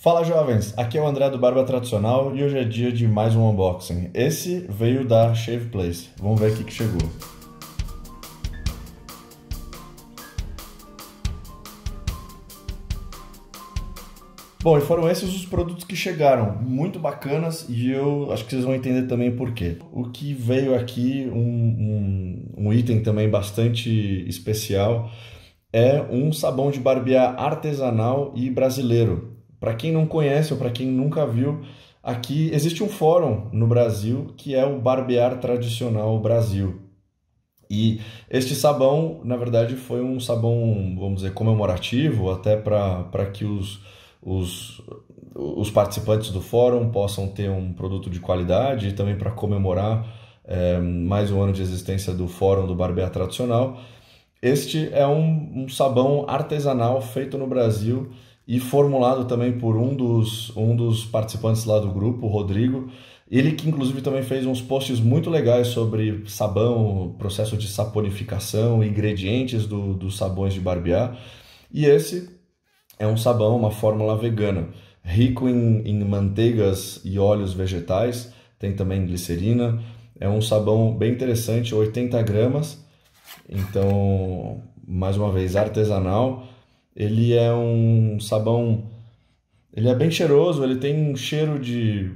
Fala jovens, aqui é o André do Barba Tradicional e hoje é dia de mais um unboxing. Esse veio da Shave Place, vamos ver o que chegou. Bom, e foram esses os produtos que chegaram, muito bacanas e eu acho que vocês vão entender também por quê. O que veio aqui, um, um, um item também bastante especial, é um sabão de barbear artesanal e brasileiro para quem não conhece ou para quem nunca viu, aqui existe um fórum no Brasil que é o Barbear Tradicional Brasil. E este sabão, na verdade, foi um sabão, vamos dizer, comemorativo, até para que os, os, os participantes do fórum possam ter um produto de qualidade e também para comemorar é, mais um ano de existência do Fórum do Barbear Tradicional. Este é um, um sabão artesanal feito no Brasil e formulado também por um dos, um dos participantes lá do grupo, o Rodrigo. Ele que inclusive também fez uns posts muito legais sobre sabão, processo de saponificação, ingredientes do, dos sabões de barbear. E esse é um sabão, uma fórmula vegana, rico em, em manteigas e óleos vegetais, tem também glicerina. É um sabão bem interessante, 80 gramas. Então, mais uma vez, artesanal ele é um sabão. Ele é bem cheiroso, ele tem um cheiro de.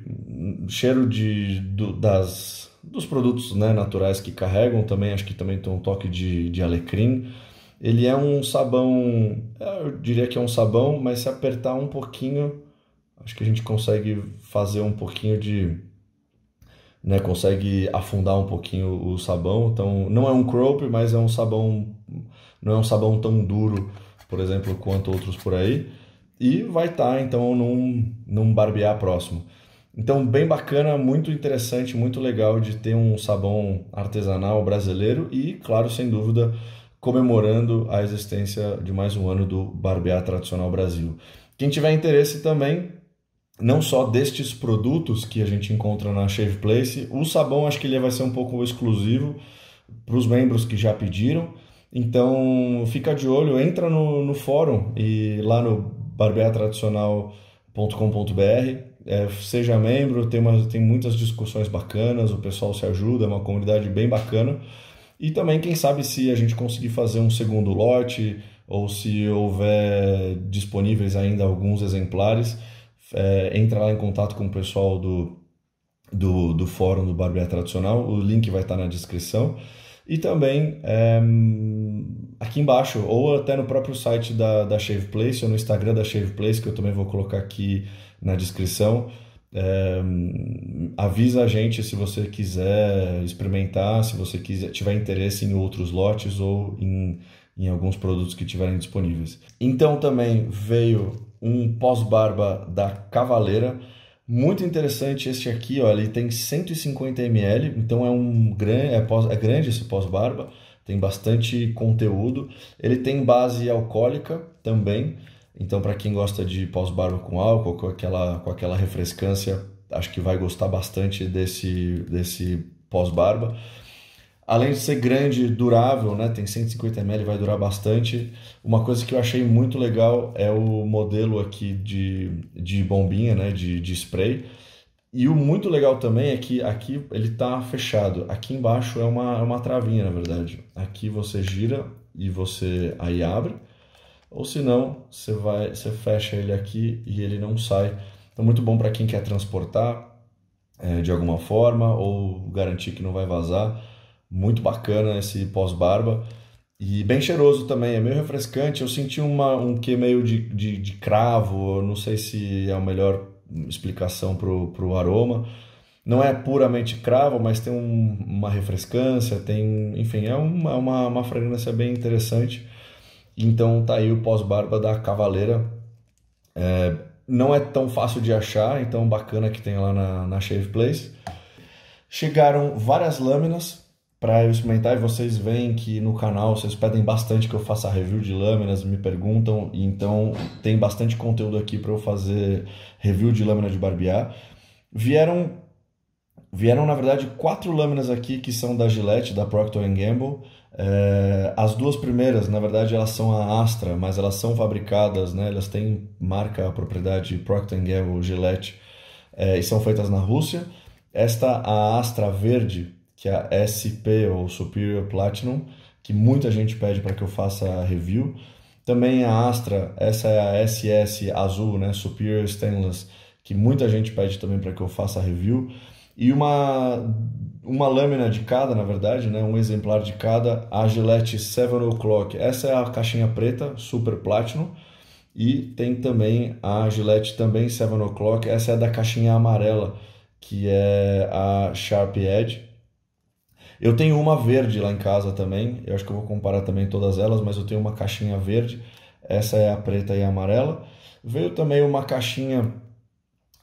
cheiro de. Do, das, dos produtos né, naturais que carregam também, acho que também tem um toque de, de alecrim. Ele é um sabão. É, eu diria que é um sabão, mas se apertar um pouquinho, acho que a gente consegue fazer um pouquinho de. Né, consegue afundar um pouquinho o sabão. Então, não é um crop, mas é um sabão, não é um sabão tão duro por exemplo, quanto outros por aí, e vai estar tá, então num, num barbear próximo. Então, bem bacana, muito interessante, muito legal de ter um sabão artesanal brasileiro e, claro, sem dúvida, comemorando a existência de mais um ano do Barbear Tradicional Brasil. Quem tiver interesse também, não só destes produtos que a gente encontra na Shave Place, o sabão acho que ele vai ser um pouco exclusivo para os membros que já pediram, então, fica de olho, entra no, no fórum e lá no barbeatradicional.com.br, é, seja membro, tem, uma, tem muitas discussões bacanas, o pessoal se ajuda, é uma comunidade bem bacana. E também, quem sabe, se a gente conseguir fazer um segundo lote ou se houver disponíveis ainda alguns exemplares, é, entra lá em contato com o pessoal do, do, do fórum do Barbear Tradicional, o link vai estar na descrição. E também é, aqui embaixo, ou até no próprio site da, da Shave Place, ou no Instagram da Shave Place, que eu também vou colocar aqui na descrição. É, avisa a gente se você quiser experimentar, se você quiser tiver interesse em outros lotes ou em, em alguns produtos que tiverem disponíveis. Então também veio um pós-barba da Cavaleira muito interessante este aqui, ó, ele tem 150 ml, então é um grande, é, pós, é grande esse pós-barba, tem bastante conteúdo. Ele tem base alcoólica também, então para quem gosta de pós-barba com álcool, com aquela, com aquela refrescância, acho que vai gostar bastante desse, desse pós-barba além de ser grande e durável, né, tem 150 ml, vai durar bastante. Uma coisa que eu achei muito legal é o modelo aqui de, de bombinha, né, de, de spray. E o muito legal também é que aqui ele está fechado. Aqui embaixo é uma, é uma travinha, na verdade. Aqui você gira e você aí abre. Ou se não, você, vai, você fecha ele aqui e ele não sai. Então, muito bom para quem quer transportar é, de alguma forma ou garantir que não vai vazar. Muito bacana esse pós-barba. E bem cheiroso também, é meio refrescante. Eu senti uma, um que meio de, de, de cravo, não sei se é a melhor explicação para o aroma. Não é puramente cravo, mas tem um, uma refrescância, tem, enfim, é uma, é uma, uma fragrância bem interessante. Então tá aí o pós-barba da Cavaleira. É, não é tão fácil de achar, então bacana que tem lá na, na Shave Place. Chegaram várias lâminas, para eu experimentar e vocês veem que no canal vocês pedem bastante que eu faça review de lâminas, me perguntam, então tem bastante conteúdo aqui para eu fazer review de lâmina de barbear. Vieram vieram na verdade quatro lâminas aqui que são da Gillette, da Procter Gamble. É, as duas primeiras, na verdade, elas são a Astra, mas elas são fabricadas, né? Elas têm marca, a propriedade Procter Gamble, Gillette, é, e são feitas na Rússia. Esta a Astra verde que é a SP ou Superior Platinum, que muita gente pede para que eu faça review. Também a Astra, essa é a SS azul, né, Superior Stainless, que muita gente pede também para que eu faça review. E uma, uma lâmina de cada, na verdade, né, um exemplar de cada, a Gillette 7 O'Clock. Essa é a caixinha preta, Super Platinum. E tem também a Gillette também 7 O'Clock, essa é da caixinha amarela, que é a Sharp Edge. Eu tenho uma verde lá em casa também, eu acho que eu vou comparar também todas elas, mas eu tenho uma caixinha verde, essa é a preta e a amarela. Veio também uma caixinha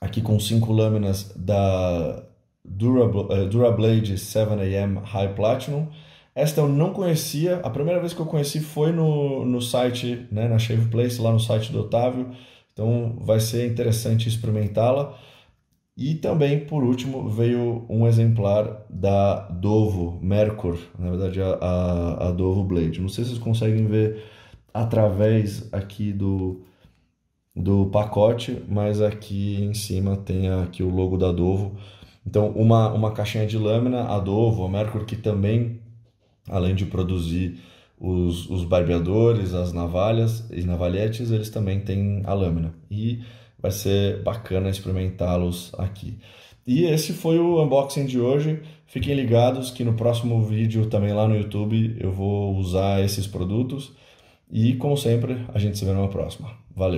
aqui com cinco lâminas da Durabl eh, Durablade 7AM High Platinum. Esta eu não conhecia, a primeira vez que eu conheci foi no, no site, né, na Shave Place, lá no site do Otávio, então vai ser interessante experimentá-la. E também, por último, veio um exemplar da Dovo Mercur, na verdade a, a, a Dovo Blade. Não sei se vocês conseguem ver através aqui do, do pacote, mas aqui em cima tem aqui o logo da Dovo. Então, uma, uma caixinha de lâmina, a Dovo, a Mercur, que também, além de produzir os, os barbeadores, as navalhas e navalhetes, eles também têm a lâmina. E vai ser bacana experimentá-los aqui. E esse foi o unboxing de hoje. Fiquem ligados que no próximo vídeo, também lá no YouTube, eu vou usar esses produtos. E como sempre, a gente se vê numa próxima. Valeu!